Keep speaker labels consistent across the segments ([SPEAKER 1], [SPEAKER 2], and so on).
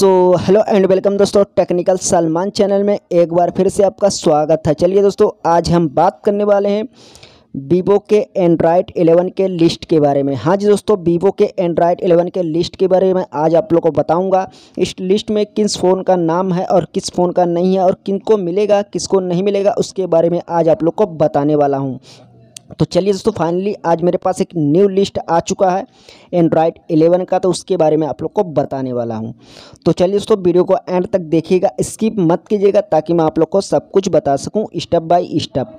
[SPEAKER 1] so hello and welcome दोस्तों technical Salman channel में एक बार फिर से आपका स्वागत है चलिए दोस्तों आज हम बात करने वाले हैं वीवो के एंड्राइड 11 के लिस्ट के बारे में हाँ जी दोस्तों वीवो के एंड्राइड 11 के लिस्ट के बारे में आज आप लोग को बताऊंगा इस लिस्ट में किस फ़ोन का नाम है और किस फ़ोन का नहीं है और किन को मिलेगा किसको नहीं मिलेगा उसके बारे में आज आप लोग को बताने वाला हूँ तो चलिए दोस्तों फाइनली आज मेरे पास एक न्यू लिस्ट आ चुका है एंड्रॉयड 11 का तो उसके बारे में आप लोग को बताने वाला हूँ तो चलिए दोस्तों वीडियो को एंड तक देखिएगा स्किप मत कीजिएगा ताकि मैं आप लोग को सब कुछ बता सकूँ स्टेप बाई स्टेप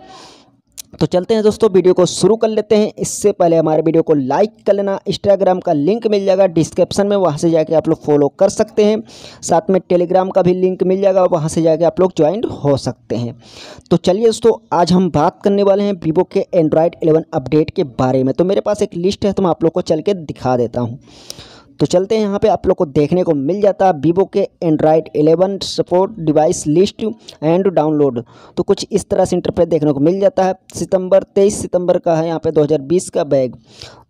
[SPEAKER 1] तो चलते हैं दोस्तों वीडियो को शुरू कर लेते हैं इससे पहले हमारे वीडियो को लाइक कर लेना इंस्टाग्राम का लिंक मिल जाएगा डिस्क्रिप्शन में वहाँ से जाके आप लोग फॉलो कर सकते हैं साथ में टेलीग्राम का भी लिंक मिल जाएगा वहाँ से जाके आप लोग ज्वाइन हो सकते हैं तो चलिए दोस्तों आज हम बात करने वाले हैं वीवो के एंड्रॉयड एलेवन अपडेट के बारे में तो मेरे पास एक लिस्ट है तो मैं आप लोग को चल के दिखा देता हूँ तो चलते हैं यहाँ पे आप लोग को देखने को मिल जाता है वीवो के Android 11 support device list and download तो कुछ इस तरह से इंटरफेस देखने को मिल जाता है सितंबर 23 सितंबर का है यहाँ पे 2020 का बैग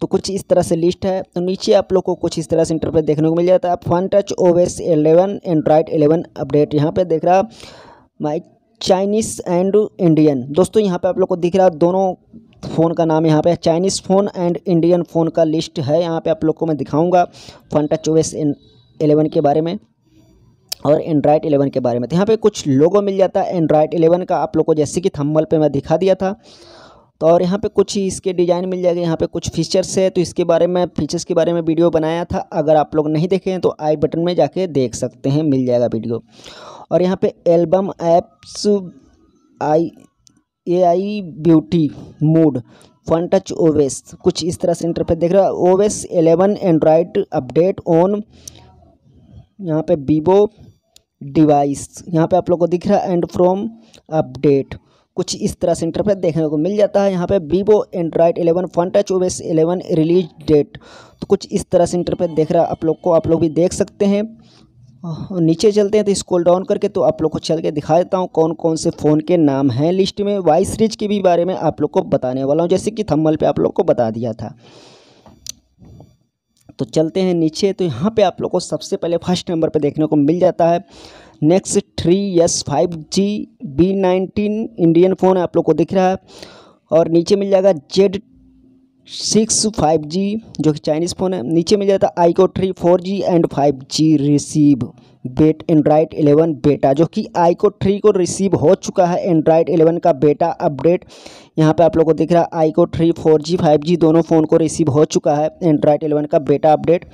[SPEAKER 1] तो कुछ इस तरह से लिस्ट है तो नीचे आप लोग को कुछ इस तरह से इंटरफेस देखने को मिल जाता है fun touch O S eleven Android eleven update यहाँ पर देख रहा माइक चाइनीस एंड इंडियन दोस्तों यहाँ पे आप लोग को दिख रहा है दोनों फ़ोन का नाम यहाँ पे Chinese phone and Indian phone का लिस्ट है यहाँ पे आप लोग को मैं दिखाऊंगा फन टच ओ एस एलेवन के बारे में और एंड्राइड एलेवन के बारे में तो यहाँ पे कुछ लोगों मिल जाता है एंड्राइड एलेवन का आप लोग को जैसे कि थम्बल पर मैं दिखा दिया था तो और यहाँ पे कुछ ही इसके डिज़ाइन मिल जाएगा यहाँ पे कुछ फीचर्स है तो इसके बारे में फीचर्स के बारे में वीडियो बनाया था अगर आप लोग नहीं देखे हैं तो आई बटन में जाके देख सकते हैं मिल जाएगा वीडियो और यहाँ पे album apps I A I beauty mood fun touch OS कुछ इस तरह से इंटरफेस देख रहे हो OS eleven Android update on यहाँ पे वीवो डिवाइस यहाँ पे आप लोग को दिख रहा है एंड फ्रॉम अपडेट कुछ इस तरह से इंटरफेस देखने को मिल जाता है यहाँ पे Vivo Android eleven fun touch OS eleven release date तो कुछ इस तरह से इंटरफेस देख रहा है आप लोग को आप लोग भी देख सकते हैं हाँ, नीचे चलते हैं तो स्क्रॉल डाउन करके तो आप लोग को चल के दिखा देता हूँ कौन कौन से फ़ोन के नाम हैं लिस्ट में वाई सीरीज के भी बारे में आप लोग को बताने वाला हूँ जैसे कि थम्बल पे आप लोग को बता दिया था तो चलते हैं नीचे तो यहाँ पे आप लोग को सबसे पहले फर्स्ट नंबर पे देखने को मिल जाता है next three S five G B nineteen Indian phone आप लोग को दिख रहा है और नीचे मिल जाएगा जेड सिक्स फाइव जी जो कि चाइनीज़ फ़ोन है नीचे मिल जाता है iQOO three four G and five G receive beta Android eleven beta जो कि आईको थ्री को रिसीव हो चुका है एंड्राइड एलेवन का बेटा अपडेट यहाँ पे आप लोगों को दिख रहा है iQOO three four G five G दोनों फ़ोन को रिसीव हो चुका है एंड्राइड एलेवन का बेटा अपडेट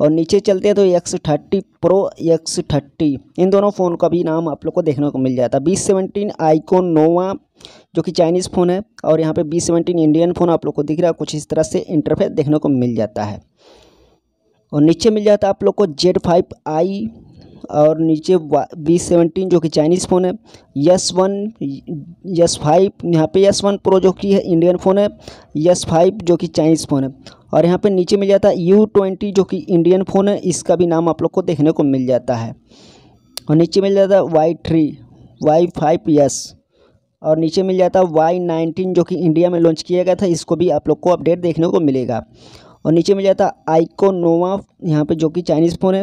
[SPEAKER 1] और नीचे चलते हैं तो X thirty pro X thirty इन दोनों फ़ोन का भी नाम आप लोग को देखने को मिल जाता है बी सेवनटीन आईकोन नोवा जो कि चाइनीज़ फ़ोन है और यहाँ पे बी सेवनटीन इंडियन फ़ोन आप लोग को दिख रहा है कुछ इस तरह से इंटरफेस देखने को मिल जाता है और नीचे मिल जाता है आप लोग को जेड फाइव आई और नीचे बी सेवनटीन जो कि चाइनीज़ फ़ोन है यस वन यस फाइव यहाँ पे यस वन प्रो जो कि है इंडियन फ़ोन है यस फाइव जो कि चाइनीज़ फ़ोन है और यहाँ पे नीचे मिल जाता है यू ट्वेंटी जो कि इंडियन फ़ोन है इसका भी नाम आप लोग को देखने को मिल जाता है और नीचे मिल जाता है Y three Y five S और नीचे मिल जाता है वाई नाइनटीन जो कि इंडिया में लॉन्च किया गया था इसको भी आप लोग को अपडेट देखने को मिलेगा और नीचे मिल जाता है आइकोनोवा यहाँ पर जो कि चाइनीज़ फ़ोन है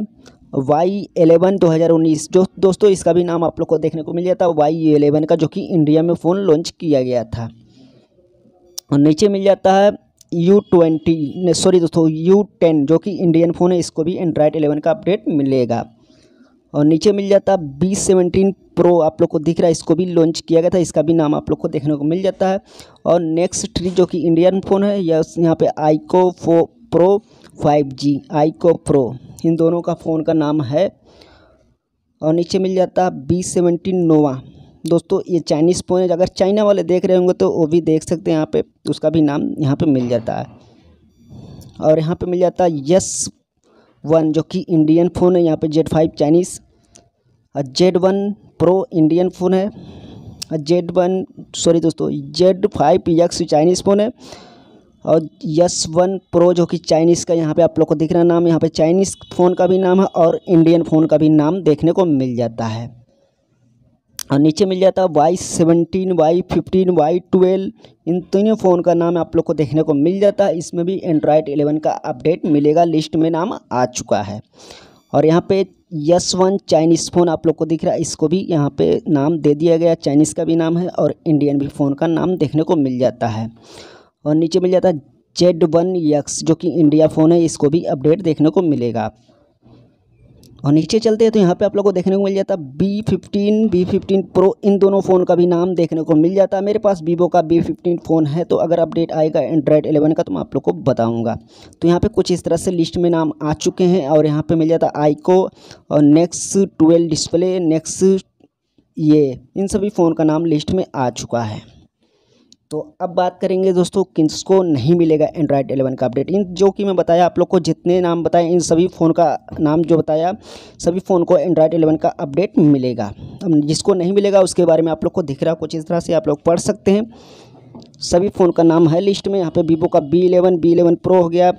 [SPEAKER 1] वाई एलेवन दो हज़ार उन्नीस जो दोस्तों इसका भी नाम आप लोग को देखने को मिल जाता है वाई एलेवन का जो कि इंडिया में फ़ोन लॉन्च किया गया था और नीचे मिल जाता है यू ट्वेंटी सॉरी दोस्तों यू टेन जो कि इंडियन फ़ोन है इसको भी एंड्रॉयड एलेवन का अपडेट मिलेगा और नीचे मिल जाता है बी सेवेंटीन प्रो आप लोग को दिख रहा है इसको भी लॉन्च किया गया था इसका भी नाम आप लोग को देखने को मिल जाता है और नेक्स्ट ट्री जो कि इंडियन फ़ोन है यह यहाँ पे iQOO four pro five G iQOO pro इन दोनों का फ़ोन का नाम है और नीचे मिल जाता है बी सेवेंटीन नोवा दोस्तों ये चाइनीज़ फोन अगर चाइना वाले देख रहे होंगे तो वो भी देख सकते हैं यहाँ पे तो उसका भी नाम यहाँ पे मिल जाता है और यहाँ पे मिल जाता है यस वन जो कि इंडियन फ़ोन है यहाँ पे जेड फाइव चाइनीज़ और Z one pro Indian phone है और जेड वन सॉरी दोस्तों Z five X Chinese phone है और यस वन प्रो जो कि चाइनीज़ का यहाँ पे आप लोग को दिख रहा नाम यहाँ पे चाइनीज़ फ़ोन का भी नाम है और इंडियन फ़ोन का भी नाम देखने को मिल जाता है और नीचे मिल जाता है Y seventeen Y fifteen Y twelve इन तीनों फ़ोन का नाम आप लोग को देखने को मिल जाता है इसमें भी एंड्रॉयड एलेवन का अपडेट मिलेगा लिस्ट में नाम आ चुका है और यहाँ पे यस वन चाइनीज़ फ़ोन आप लोग को दिख रहा है इसको भी यहाँ पे नाम दे दिया गया चाइनीज़ का भी नाम है और इंडियन भी फ़ोन का नाम देखने को मिल जाता है और नीचे मिल जाता है जेड वन यक्स जो कि इंडिया फ़ोन है इसको भी अपडेट देखने को मिलेगा और नीचे चलते हैं तो यहाँ पे आप लोग को देखने को मिल जाता है B fifteen B fifteen pro इन दोनों फ़ोन का भी नाम देखने को मिल जाता है मेरे पास वीवो का बी फिफ्टीन फ़ोन है तो अगर अपडेट आएगा एंड्रॉयड एलेवन का तो मैं आप लोग को बताऊँगा तो यहाँ पे कुछ इस तरह से लिस्ट में नाम आ चुके हैं और यहाँ पर मिल जाता आइको और नेक्स ट्वेल्व डिस्प्ले नेक्स ये इन सभी फ़ोन का नाम लिस्ट में आ चुका है तो अब बात करेंगे दोस्तों किसको नहीं मिलेगा एंड्रॉयड 11 का अपडेट इन जो कि मैं बताया आप लोग को जितने नाम बताए इन सभी फ़ोन का नाम जो बताया सभी फ़ोन को एंड्रॉयड 11 का अपडेट मिलेगा अब जिसको नहीं मिलेगा उसके बारे में आप लोग को दिख रहा कुछ इस तरह से आप लोग पढ़ सकते हैं सभी फ़ोन का नाम है लिस्ट में यहाँ पर वीवो का B eleven B eleven pro हो गया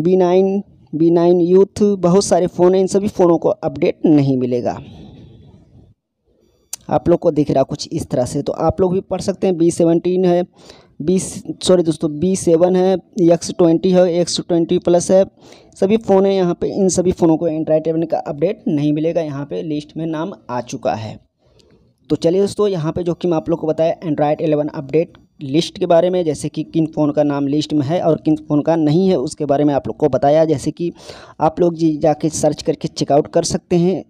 [SPEAKER 1] B nine B nine youth बहुत सारे फ़ोन हैं इन सभी फ़ोनों को अपडेट नहीं मिलेगा आप लोग को दिख रहा कुछ इस तरह से तो आप लोग भी पढ़ सकते हैं बी सेवनटीन है बी सॉरी दोस्तों बी सेवन है एक्स ट्वेंटी है एक्स ट्वेंटी प्लस है सभी फ़ोन है यहाँ पे इन सभी फ़ोनों को एंड्राइड एवन का अपडेट नहीं मिलेगा यहाँ पे लिस्ट में नाम आ चुका है तो चलिए दोस्तों यहाँ पे जो कि मैं आप लोग को बताया एंड्राइड एलेवन अपडेट लिस्ट के बारे में जैसे कि किन फ़ोन का नाम लिस्ट में है और किन फ़ोन का नहीं है उसके बारे में आप लोग को बताया जैसे कि आप लोग जी जाके सर्च करके चेकआउट कर सकते हैं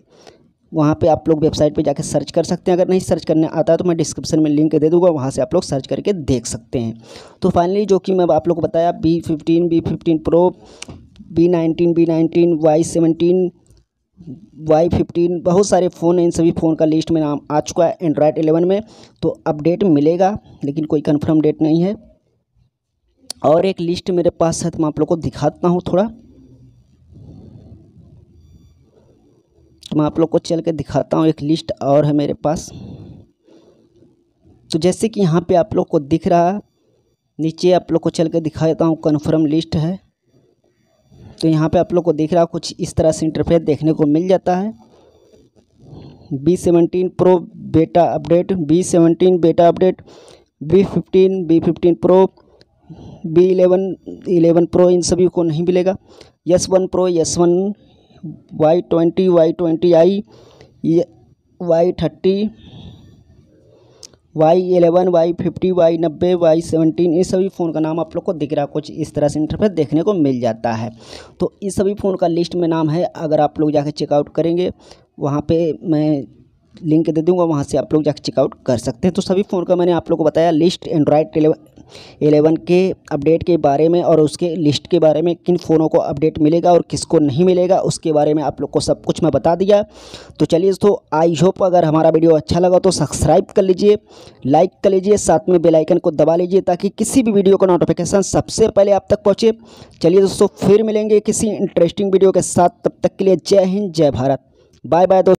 [SPEAKER 1] वहाँ पे आप लोग वेबसाइट पे जाकर सर्च कर सकते हैं अगर नहीं सर्च करने आता है तो मैं डिस्क्रिप्शन में लिंक दे दूँगा वहाँ से आप लोग सर्च करके देख सकते हैं तो फाइनली जो कि मैं आप लोग को बताया B fifteen B fifteen pro B nineteen B nineteen Y seventeen Y fifteen बहुत सारे फ़ोन हैं इन सभी फ़ोन का लिस्ट में नाम आ चुका है एंड्रॉयड एलेवन में तो अपडेट मिलेगा लेकिन कोई कन्फर्म डेट नहीं है और एक लिस्ट मेरे पास है तो मैं आप लोग को दिखाता हूँ थोड़ा मैं आप लोग को चल के दिखाता हूँ एक लिस्ट और है मेरे पास तो जैसे कि यहाँ पे आप लोग को दिख रहा नीचे आप लोग को चल के दिखा देता हूँ कन्फर्म लिस्ट है तो यहाँ पे आप लोग को दिख रहा कुछ इस तरह से इंटरफेस देखने को मिल जाता है B seventeen pro beta update B seventeen beta update B fifteen B fifteen pro B eleven eleven pro इन सभी को नहीं मिलेगा S one pro S one Y twenty Y twenty I Y thirty Y eleven Y fifty Y नब्बे Y seventeen ये सभी phone का नाम आप लोग को दिख रहा है कुछ इस तरह से इंटरफेस देखने को मिल जाता है तो इस सभी फ़ोन का लिस्ट में नाम है अगर आप लोग जाकर चेकआउट करेंगे वहाँ पे मैं लिंक दे दूंगा वहाँ से आप लोग जाकर चेकआउट कर सकते हैं तो सभी फ़ोन का मैंने आप लोग को बताया लिस्ट एंड्रॉयड एलेवन के अपडेट के बारे में और उसके लिस्ट के बारे में किन फ़ोनों को अपडेट मिलेगा और किसको नहीं मिलेगा उसके बारे में आप लोग को सब कुछ मैं बता दिया तो चलिए दोस्तों आई होप अगर हमारा वीडियो अच्छा लगा तो सब्सक्राइब कर लीजिए लाइक कर लीजिए साथ में बेलाइकन को दबा लीजिए ताकि किसी भी वीडियो का नोटिफिकेशन सबसे पहले आप तक पहुँचे चलिए दोस्तों फिर मिलेंगे किसी इंटरेस्टिंग वीडियो के साथ तब तक के लिए जय हिंद जय भारत बाय बाय दोस्तों